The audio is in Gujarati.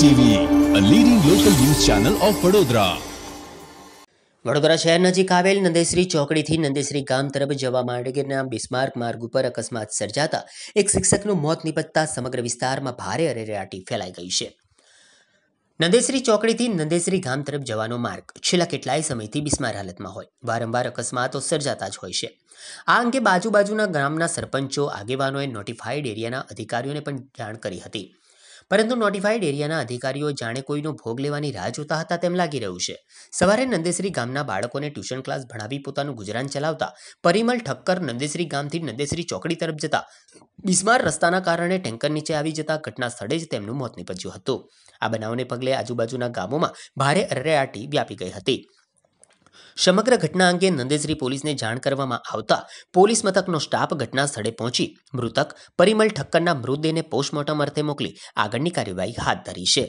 TV a leading local news channel of Vadodara Vadodara શહેર નજીક આવેલ નંદેશ્રી ચોકડીથી નંદેશ્રી ગામ તરફ જવા માટેના બિસ્માર્ક માર્ગ ઉપર અકસ્માત સર્જાતા એક શિક્ષકનું મોત નિપજતા સમગ્ર વિસ્તારમાં ભારે અરેરાટી ફેલાઈ ગઈ છે નંદેશ્રી ચોકડીથી નંદેશ્રી ગામ તરફ જવાનો માર્ગ છેલ્લા કેટલાય સમયથી બિસ્માર હાલતમાં હોય વારંવાર અકસ્માતો સર્જાતા જ હોય છે આ અંગે બાજુ બાજુના ગામના સરપંચો આગેવાનોએ નોટિફાઈડ એરિયાના અધિકારીઓને પણ જાણ કરી હતી પરંતુ નોટિફાઈડ એરિયાના અધિકારીઓ જાણે કોઈનો ભોગ લેવાની રાહ જોતા હતા તેમ લાગી રહ્યું છે સવારે નંદેશ્રી ગામના બાળકોને ટ્યુશન ક્લાસ ભણાવી પોતાનું ગુજરાન ચલાવતા પરિમલ ઠક્કર નંદેશ્રી ગામથી નંદેશ્રી ચોકડી તરફ જતા બિસ્માર રસ્તાના કારણે ટેન્કર નીચે આવી જતા ઘટના સ્થળે જ તેમનું મોત નીપજ્યું હતું આ બનાવને પગલે આજુબાજુના ગામોમાં ભારે અરેરાટી વ્યાપી ગઈ હતી સમગ્ર ઘટના અંગે નંદેસરી પોલીસને જાણ કરવામાં આવતા પોલીસ મથકનો સ્ટાફ ઘટના સ્થળે પહોંચી મૃતક પરિમલ ઠક્કરના મૃતદેહને પોસ્ટમોર્ટમ અર્થે મોકલી આગળની કાર્યવાહી હાથ ધરી છે